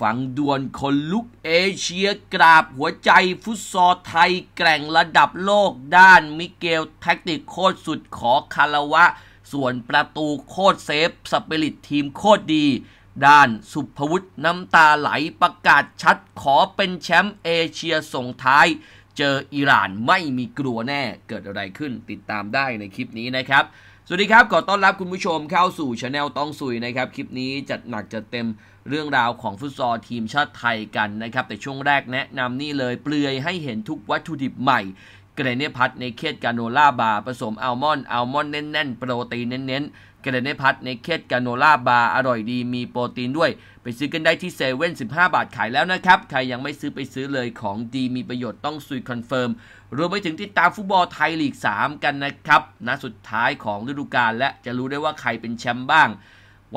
ฝังดวนคนลุกเอเชียกราบหัวใจฟุตซอลไทยแกร่งระดับโลกด้านมิเกลแท็กติกโคตรสุดขอคารวะส่วนประตูโคตรเซฟสปิริตทีมโคตรดีด้านสุภวุฒิน้ำตาไหลประกาศชัดขอเป็นแชมป์เอเชียส่งท้ายเจออิหร่านไม่มีกลัวแน่เกิดอะไรขึ้นติดตามได้ในคลิปนี้นะครับสวัสดีครับขอต้อนรับคุณผู้ชมเข้าสู่ช anel ต้องสุยนะครับ คลิปนี้จัดหนักจัดเต็มเรื่องราวของฟุตซอลทีมชาติไทยกันนะครับ แต่ช่วงแรกแนะนำนี่เลยเปลือยให้เห็นทุกวัตถุดิบใหม่ เกรเนพัทในเคสกาโนล่าบาร์ผสมอัลมอนด์อัลมอนด์แน่นๆ โปรตีนเน้นๆกกเรเนพัทในเคดกาโนล่าบาร์อร่อยดีมีโปรตีนด้วย ไปซื้อกันได้ที่เซเว่นสิบห้าบาทขายแล้วนะครับ ใครยังไม่ซื้อไปซื้อเลยของดีมีประโยชน์ต้องซุยคอนเฟิร์มรวมไปถึงติดตามฟุตบอลไทยลีก 3 กันนะครับ นะ สุดท้ายของฤดูกาลและจะรู้ได้ว่าใครเป็นแชมป์บ้าง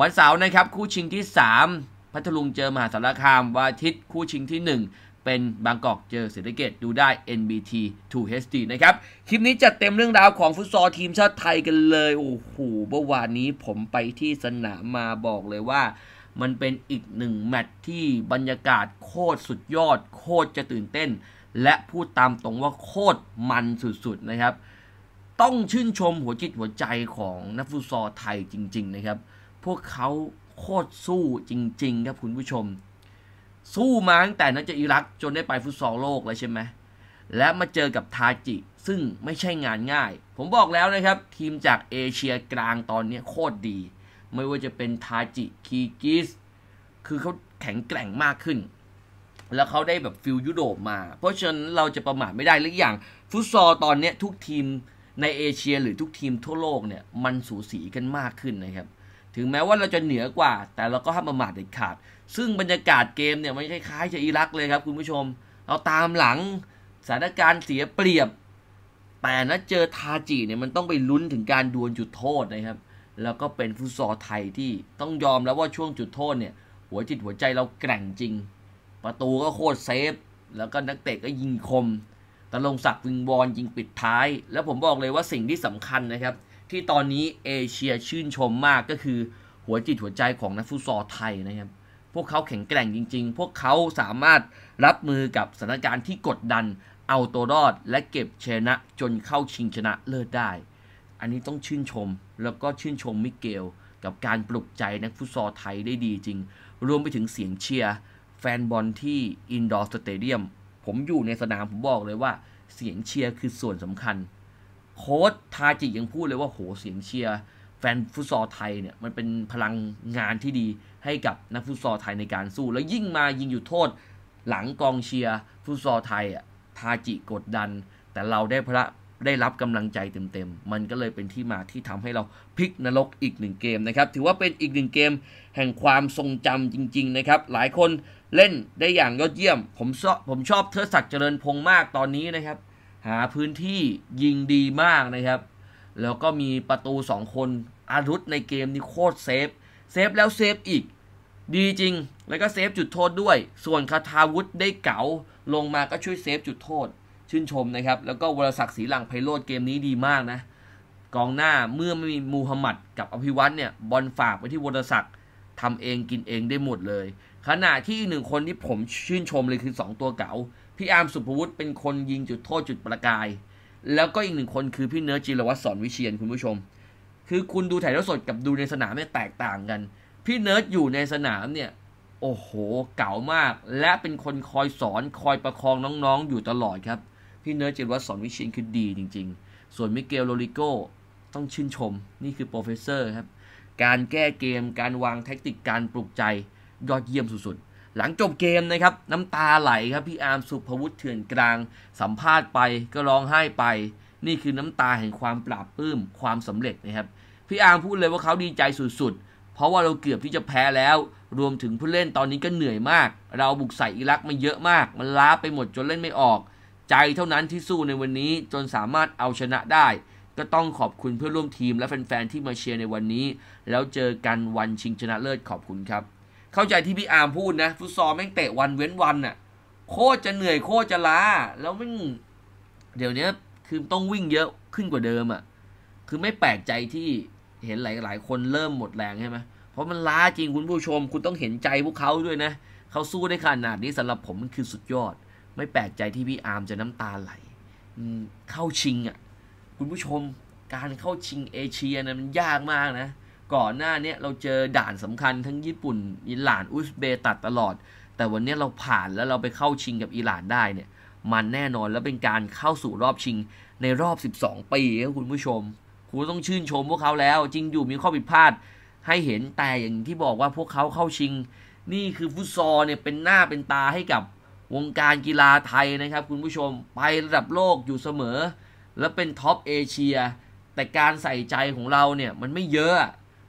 วันเสาร์นะครับ คู่ชิงที่ 3 พัทลุงเจอมหาสารคามวันอาทิตย์คู่ชิงที่ 1เป็นบางกอกเจอเศรษฐกิจดูได้ NBT 2 HD นะครับ คลิปนี้จะเต็มเรื่องราวของฟุตซอลทีมชาติไทยกันเลย โอ้โหเมื่อวานนี้ผมไปที่สนามมาบอกเลยว่า มันเป็นอีกหนึ่งแมตช์ที่บรรยากาศโคตรสุดยอด โคตรจะตื่นเต้นและพูดตามตรงว่าโคตรมันสุดๆนะครับ ต้องชื่นชมหัวจิตหัวใจของนักฟุตซอลไทยจริงๆนะครับ พวกเขาโคตรสู้จริงๆครับคุณผู้ชมสู้มาตั้งแต่นั้นจะอิรักจนได้ไปฟุตซอลโลกเลยใช่ไหมและมาเจอกับทาจิซึ่งไม่ใช่งานง่าย ผมบอกแล้วนะครับ ทีมจากเอเชียกลางตอนนี้โคตรดี ไม่ว่าจะเป็นทาจิคีกิสคือเขาแข็งแกร่งมากขึ้น แล้วเขาได้แบบฟิลยุโรปมา เพราะฉะนั้นเราจะประมาทไม่ได้หรืออย่าง ฟุตซอลตอนนี้ทุกทีมในเอเชียหรือทุกทีมทั่วโลกเนี่ยมันสูสีกันมากขึ้นนะครับถึงแม้ว่าเราจะเหนือกว่า แต่เราก็ห้ามประมาทเด็ดขาด ซึ่งบรรยากาศเกมเนี่ย มันคล้ายๆ จะอิรักเลยครับคุณผู้ชม เราตามหลังสถานการณ์เสียเปรียบ แต่นะเจอทาจิเนี่ยมันต้องไปลุ้นถึงการดวลจุดโทษนะครับ แล้วก็เป็นฟุตซอลไทยที่ต้องยอมแล้วว่าช่วงจุดโทษเนี่ย หัวจิตหัวใจเราแกร่งจริง ประตูก็โคตรเซฟแล้วก็นักเตะก็ยิงคมตะลงศักดิ์วิงบอลยิงปิดท้าย แล้วผมบอกเลยว่าสิ่งที่สำคัญนะครับที่ตอนนี้เอเชียชื่นชมมากก็คือ หัวจิตหัวใจของนักฟุตซอลไทยนะครับ พวกเขาแข็งแกร่งจริง ๆ พวกเขาสามารถรับมือกับสถานการณ์ที่กดดันเอาตัวรอดและเก็บชนะจนเข้าชิงชนะเลิศได้ อันนี้ต้องชื่นชม แล้วก็ชื่นชมมิเกล กับการปลุกใจนักฟุตซอลไทยได้ดีจริง รวมไปถึงเสียงเชียร์แฟนบอลที่อินดอร์สเตเดียม ผมอยู่ในสนามผมบอกเลยว่าเสียงเชียร์คือส่วนสำคัญโค้ชทาจิ ยังพูดเลยว่าโหเสียงเชียร์ แฟนฟุตซอลไทยเนี่ยมันเป็นพลังงานที่ดีให้กับนักฟุตซอลไทยในการสู้ แล้วยิ่งมายิงอยู่โทษหลังกองเชียร์ฟุตซอลไทยอ่ะทาจิ กดดัน แต่เราได้พระได้รับกำลังใจเต็ม ๆ มันก็เลยเป็นที่มาที่ทำให้เราพลิกนรกอีกหนึ่งเกมนะครับถือว่าเป็นอีกหนึ่งเกมแห่งความทรงจำจริง ๆ นะครับ หลายคนเล่นได้อย่างยอดเยี่ยม ผมชอบผมชอบเทอศักดิ์เจริญพงษ์มากตอนนี้นะครับหาพื้นที่ยิงดีมากนะครับ แล้วก็มีประตู2คนอารุธในเกมนี้โคตรเซฟ เซฟแล้วเซฟอีก ดีจริง แล้วก็เซฟจุดโทษด้วย ส่วนคาทาวุธได้เก๋าลงมาก็ช่วยเซฟจุดโทษ ชื่นชมนะครับ แล้วก็วรศักดิ์ศรีหลังไพโรธเกมนี้ดีมากนะ กองหน้าเมื่อไม่มีมูฮัมหมัดกับอภิวัตเนี่ยบอลฝากไปที่วรศักดิ์ทำเองกินเองได้หมดเลย ขณะที่อีกหนึ่งคนที่ผมชื่นชมเลยคือ2ตัวเก๋าพี่อาร์มสุภวุฒิเป็นคนยิงจุดโทษจุดประกาย แล้วก็อีกหนึ่งคนคือ พี่เนื้อจิรวัตรสอน วิเชียนคุณผู้ชม คือคุณดูถ่ายทอดสดกับดูในสนามเนี่ยแตกต่างกัน พี่เนิร์ดอยู่ในสนาม เนี่ย โอ้โห เก่ามาก และเป็นคนคอยสอนคอยประคองน้องๆอยู่ตลอดครับ พี่เนิร์ดจิรวัตรสอนวิเชียนคือดีจริง ๆ ส่วนมิเกลโรลิโก้ต้องชื่นชมนี่คือโปรเฟสเซอร์ครับ การแก้เกม การวางแท็กติกการปลุกใจยอดเยี่ยมสุดๆหลังจบเกมนะครับ น้ำตาไหลครับ พี่อาร์มสุภวุฒิเถื่อนกลาง สัมภาษณ์ไปก็ร้องไห้ไป นี่คือน้ำตาแห่งความปราบปลื้ม ความสำเร็จนะครับ พี่อาร์มพูดเลยว่าเขาดีใจสุดๆ เพราะว่าเราเกือบที่จะแพ้แล้วรวมถึงผู้เล่นตอนนี้ก็เหนื่อยมาก เราบุกใส่อิรักมาเยอะมาก มันล้าไปหมดจนเล่นไม่ออก ใจเท่านั้นที่สู้ในวันนี้จนสามารถเอาชนะได้ ก็ต้องขอบคุณเพื่อนร่วมทีมและแฟนๆที่มาเชียร์ในวันนี้ แล้วเจอกันวันชิงชนะเลิศขอบคุณครับเข้าใจที่พี่อาร์มพูดนะ ฟุตซอลแม่งเตะวันเว้นวันน่ะ โคตรจะเหนื่อยโคตรจะล้า แล้วแม่งเดี๋ยวนี้คือต้องวิ่งเยอะขึ้นกว่าเดิมอ่ะ คือไม่แปลกใจที่เห็นหลายหลายคนเริ่มหมดแรงใช่ไหมเพราะมันล้าจริงคุณผู้ชมคุณต้องเห็นใจพวกเขาด้วยนะ เขาสู้ได้ขนาดนี้สำหรับผมมันคือสุดยอด ไม่แปลกใจที่พี่อาร์มจะน้ำตาไหลเข้าชิงอ่ะ คุณผู้ชมการเข้าชิงเอเชียนะมันยากมากนะก่อนหน้านี้เราเจอด่านสำคัญทั้งญี่ปุ่นอิหร่านอุซเบตัดตลอด แต่วันนี้เราผ่านแล้วเราไปเข้าชิงกับอิหร่านได้เนี่ยมันแน่นอนแล้วเป็นการเข้าสู่รอบชิงในรอบ 12ปีครับคุณผู้ชมคุณต้องชื่นชมพวกเขาแล้วจริงอยู่มีข้อผิดพลาดให้เห็นแต่อย่างที่บอกว่าพวกเขาเข้าชิง นี่คือฟุตซอลเนี่ยเป็นหน้าเป็นตาให้กับวงการกีฬาไทยนะครับ คุณผู้ชมไประดับโลกอยู่เสมอ และเป็นท็อปเอเชียแต่การใส่ใจของเราเนี่ยมันไม่เยอะ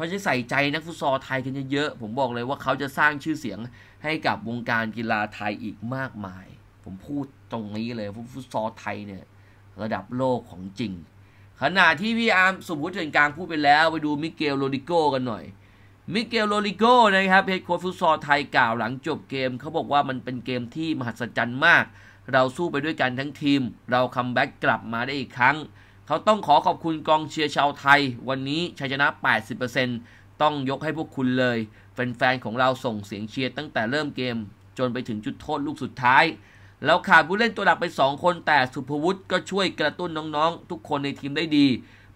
ราะฉะนนั้ใส่ใจนักฟุตซอลไทยกันเยอะๆ ผมบอกเลยว่าเขาจะสร้างชื่อเสียงให้กับวงการกีฬาไทยอีกมากมาย ผมพูดตรงนี้เลยฟุตซอลไทยเนี่ยระดับโลกของจริงขณะที่พี่อาร์มสมมติเถินกลางพูดไปแล้วไปดูมิเกลโรดิโกกันหน่อย มิเกลโรดิโกนะครับเฮดโค้ชฟุตซอลไทยกล่าวหลังจบเกมเขาบอกว่ามันเป็นเกมที่มหัศจรรย์มาก เราสู้ไปด้วยกันทั้งทีม เราคัมแบ็กกลับมาได้อีกครั้งเขาต้องขอขอบคุณกองเชียร์ชาวไทย วันนี้ชัยชนะ 80%ต้องยกให้พวกคุณเลย แฟนๆของเราส่งเสียงเชียร์ตั้งแต่เริ่มเกม จนไปถึงจุดโทษลูกสุดท้าย แล้วขาดผู้เล่นตัวหลักไป2คน แต่สุภวุฒิก็ช่วยกระตุ้นน้องๆ ทุกคนในทีมได้ดี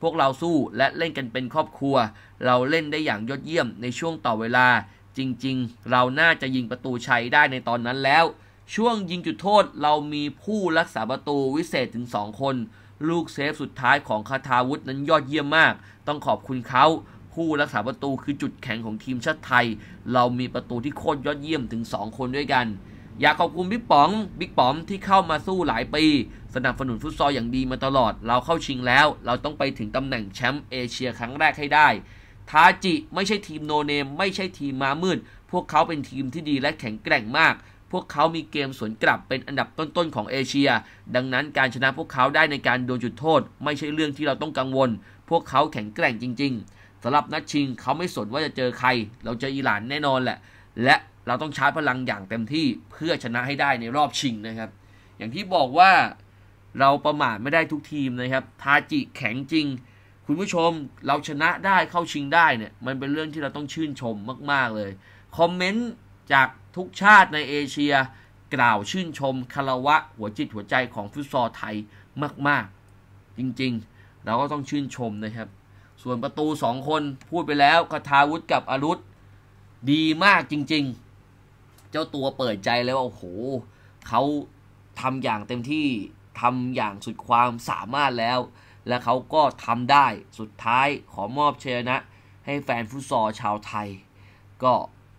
พวกเราสู้และเล่นกันเป็นครอบครัว เราเล่นได้อย่างยอดเยี่ยมในช่วงต่อเวลา จริงๆ เราน่าจะยิงประตูชัยได้ในตอนนั้นแล้ว ช่วงยิงจุดโทษ เรามีผู้รักษาประตูวิเศษถึง2คนลูกเซฟสุดท้ายของคาทาวุฒนั้นยอดเยี่ยมมาก ต้องขอบคุณเขาผู้รักษาประตูคือจุดแข็งของทีมชาติไทย เรามีประตูที่โคตรยอดเยี่ยมถึง 2 คนด้วยกัน อยากขอบคุณบิ๊กป๋องบิ๊กป๋อมที่เข้ามาสู้หลายปี สนับสนุนฟุตซอลอย่างดีมาตลอด เราเข้าชิงแล้ว เราต้องไปถึงตำแหน่งแชมป์เอเชียครั้งแรกให้ได้ ทาจิไม่ใช่ทีมโนเนมไม่ใช่ทีมมามืดพวกเขาเป็นทีมที่ดีและแข็งแกร่งมากพวกเขามีเกมสวนกลับเป็นอันดับต้น ๆ ของเอเชีย ดังนั้นการชนะพวกเขาได้ในการโดนจุดโทษ ไม่ใช่เรื่องที่เราต้องกังวล พวกเขาแข็งแกร่งจริง ๆสำหรับนัดชิงเขาไม่สนว่าจะเจอใคร เราเจออิหร่านแน่นอนแหละและเราต้องชาร์จพลังอย่างเต็มที่เพื่อชนะให้ได้ในรอบชิงนะครับ อย่างที่บอกว่าเราประมาทไม่ได้ทุกทีมนะครับทาจิแข็งจริง คุณผู้ชมเราชนะได้เข้าชิงได้เนี่ยมันเป็นเรื่องที่เราต้องชื่นชมมากๆเลยคอมเมนต์จากทุกชาติในเอเชียกล่าวชื่นชมคารวะหัวจิตหัวใจของฟุตซอลไทยมาก ๆ จริง ๆ เราก็ต้องชื่นชมนะครับ ส่วนประตูสองคนพูดไปแล้วคาทาวุฒิกับอารุธ ดีมากจริง ๆ เจ้าตัวเปิดใจแล้วโอ้โหเขาทำอย่างเต็มที่ทำอย่างสุดความสามารถแล้ว และเขาก็ทำได้สุดท้ายขอมอบเชยนะ ให้แฟนฟุตซอลชาวไทย ก็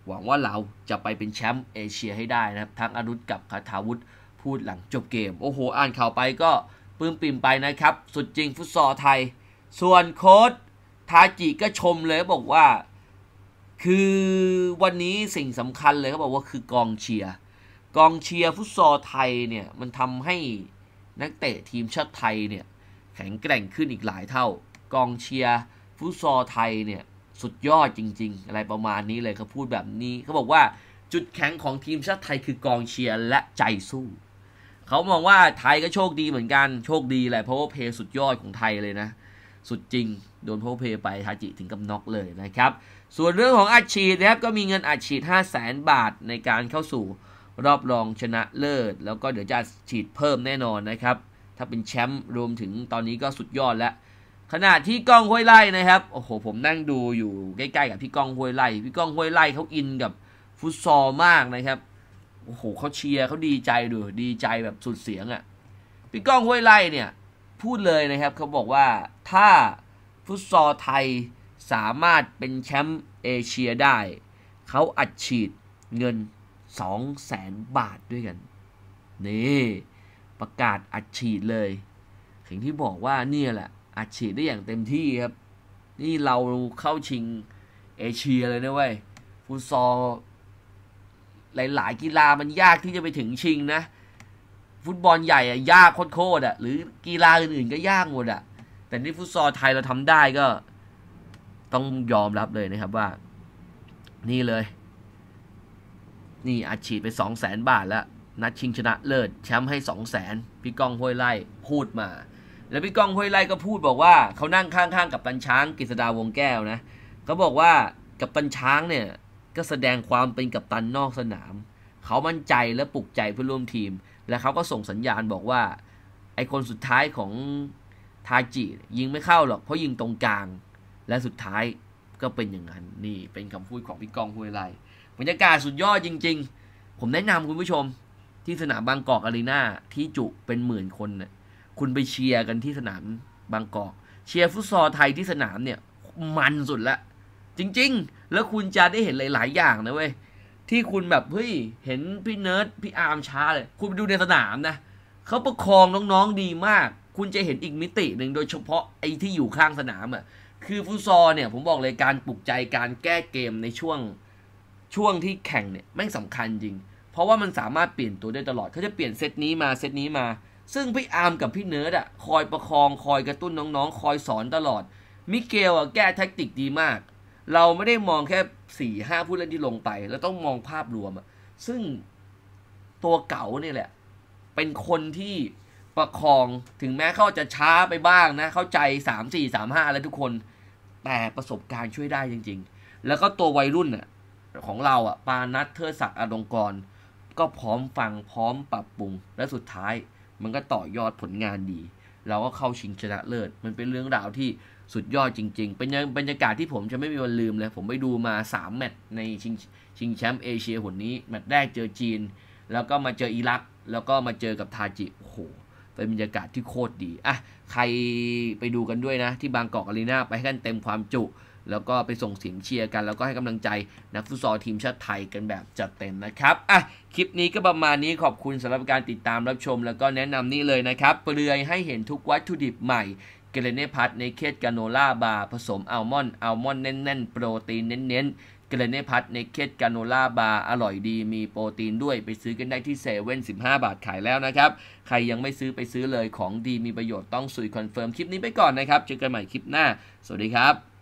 หวังว่าเราจะไปเป็นแชมป์เอเชียให้ได้นะครับ ทั้งอนุษกับคาถาวุฒิพูดหลังจบเกมโอ้โหอ่านข่าวไปก็ปื้มปิ่มไปนะครับ สุดจริงฟุตซอลไทย ส่วนโค้ชทาจิก็ชมเลยบอกว่า คือวันนี้สิ่งสำคัญเลยเขาบอกว่าคือกองเชียร์กองเชียร์ฟุตซอลไทยเนี่ย มันทำให้นักเตะทีมชาติไทยเนี่ยแข็งแกร่งขึ้นอีกหลายเท่า กองเชียร์ฟุตซอลไทยเนี่ยสุดยอดจริง ๆ อะไรประมาณนี้เลยเขาพูดแบบนี้ เขาบอกว่าจุดแข็งของทีมชาติไทยคือกองเชียร์และใจสู้ เขามองว่าไทยก็โชคดีเหมือนกันโชคดีแหละเพราะว่าเพย์สุดยอดของไทยเลยนะสุดจริงโดนโพเพย์ไปทาจิถึงกับน็อกเลยนะครับ ส่วนเรื่องของอัดฉีดนะครับก็มีเงินอัดฉีด 5 0 0 0 0 0 บาทในการเข้าสู่รอบรองชนะเลิศ แล้วก็เดี๋ยวจะฉีดเพิ่มแน่นอนนะครับ ถ้าเป็นแชมป์รวมถึงตอนนี้ก็สุดยอดแล้วขณะที่ก้องห้วยไล่นะครับ โอ้โห ผมนั่งดูอยู่ใกล้ ๆกับพี่ก้องห้วยไล่พี่ก้องห้วยไล่เขาอินกับฟุตซอลมากนะครับ โอ้โหเขาเชียร์เขาดีใจดูดีใจแบบสุดเสียงอะ่ะ พี่ก้องห้วยไล่เนี่ยพูดเลยนะครับเขาบอกว่าถ้าฟุตซอลไทยสามารถเป็นแชมป์เอเชียได้ เขาอัดฉีดเงิน 2 0 0แสนบาทด้วยกัน นี่ประกาศอัดฉีดเลยถึงที่บอกว่าเนี่ยแหละอัดฉีดได้อย่างเต็มที่ครับ นี่เราเข้าชิงเอเชียเลยนะเว้ย ฟุตซอลหลาย ๆ กีฬามันยากที่จะไปถึงชิงนะ ฟุตบอลใหญ่อะยากโคตร ๆอะหรือกีฬาอื่นๆ ก็ยากหมดอะแต่นี่ฟุตซอลไทยเราทำได้ก็ต้องยอมรับเลยนะครับว่า นี่เลย นี่อัดฉีดไปสองแสนบาทแล้ว นัดชิงชนะเลิศ แชมป์ให้สองแสนพี่ก้องห้วยไล่พูดมาแล้วพี่ก้องห้วยไล่ก็พูดบอกว่าเขานั่งข้างๆ กับปันช้างกฤษดาวงแก้วนะเขาบอกว่ากับปันช้างเนี่ย ก็แสดงความเป็นกับตันนอกสนามเขามั่นใจและปลุกใจเพื่อร่วมทีม และเขาก็ส่งสัญญาณบอกว่า ไอคนสุดท้ายของทาจิยิงไม่เข้าหรอกเพราะยิงตรงกลางและสุดท้ายก็เป็นอย่างนั้นนี่เป็นคำพูดของพี่ก้องห้วยไล่บรรยากาศสุดยอดจริง ๆ ผมแนะนำคุณผู้ชมที่สนามบางกอกอารีนาที่จุเป็นหมื่นคนเนี่ยคุณไปเชียร์กันที่สนามบางกอกเชียร์ฟุตซอลไทยที่สนามเนี่ย มันสุดละ จริงๆ แล้วคุณจะได้เห็นหลายๆอย่างนะเว้ยที่คุณแบบเฮ้ยเห็นพี่เนิร์ดพี่อาร์มช้าเลย คุณไปดูในสนามนะ เขาประคองน้องๆ ดีมาก คุณจะเห็นอีกมิติหนึ่งโดยเฉพาะไอ้ที่อยู่ข้างสนามอะ่ะ คือฟุตซอลเนี่ยผมบอกเลยการปลุกใจการแก้เกมในช่วงช่วงที่แข่งเนี่ยแม่งสำคัญจริง เพราะว่ามันสามารถเปลี่ยนตัวได้ตลอดเขาจะเปลี่ยนเซตนี้มาเซตนี้มาซึ่งพี่อาร์มกับพี่เนิร์ดอะคอยประคองคอยกระตุ้นน้องๆ คอยสอนตลอด มิเกลอะแก้แท็กติกดีมาก เราไม่ได้มองแค่สี่ห้าผู้เล่นที่ลงไปเราต้องมองภาพรวมอะซึ่งตัวเก่าเนี่ยแหละ เป็นคนที่ประคองถึงแม้เขาจะช้าไปบ้างนะ เข้าใจสามสี่สามห้าอะไรทุกคน แต่ประสบการณ์ช่วยได้จริงๆ แล้วก็ตัววัยรุ่นอ่ะของเราอ่ะปานัทเทอร์ศักดิ์อดงกรก็พร้อมฟังพร้อมปรับปรุง และสุดท้ายมันก็ต่อยอดผลงานดี เราก็เข้าชิงชนะเลิศ มันเป็นเรื่องราวที่สุดยอดจริง ๆ เป็นยังบรรยากาศที่ผมจะไม่มีวันลืมเลย ผมไปดูมา3แมตช์ในชิงชิงแชมป์เอเชียหนนี้ แมตช์แรกเจอจีน แล้วก็มาเจออิรัก แล้วก็มาเจอกับทาจิ โอ้โห เป็นบรรยากาศที่โคตรดีอ่ะใครไปดูกันด้วยนะที่บางกอกอารีนาไปกันเต็มความจุแล้วก็ไปส่งเสียงเชียร์กันแล้วก็ให้กำลังใจนักฟุตซอลทีมชาติไทยกันแบบจัดเต็มนะครับอ่ะคลิปนี้ก็ประมาณนี้ขอบคุณสำหรับการติดตามรับชมแล้วก็แนะนำนี่เลยนะครับ เปลือยให้เห็นทุกวัตถุดิบใหม่ เกเรเนพัทในเคสกาโนล่าบาร์ผสมอัลมอนด์อัลมอนด์แน่นๆ โปรตีนเน้นๆเกเรเนพัทในเคสกาโนล่าบาร์อร่อยดีมีโปรตีนด้วยไปซื้อกันได้ที่เซเว่นสิบาทขายแล้วนะครับ ใครยังไม่ซื้อไปซื้อเลยของดีมีประโยชน์ต้องสุยคอนเฟิร์มคลิปนี้ไปก่อนนะครับเจอกันใหม่คลิปหน้า สวัสดีครับ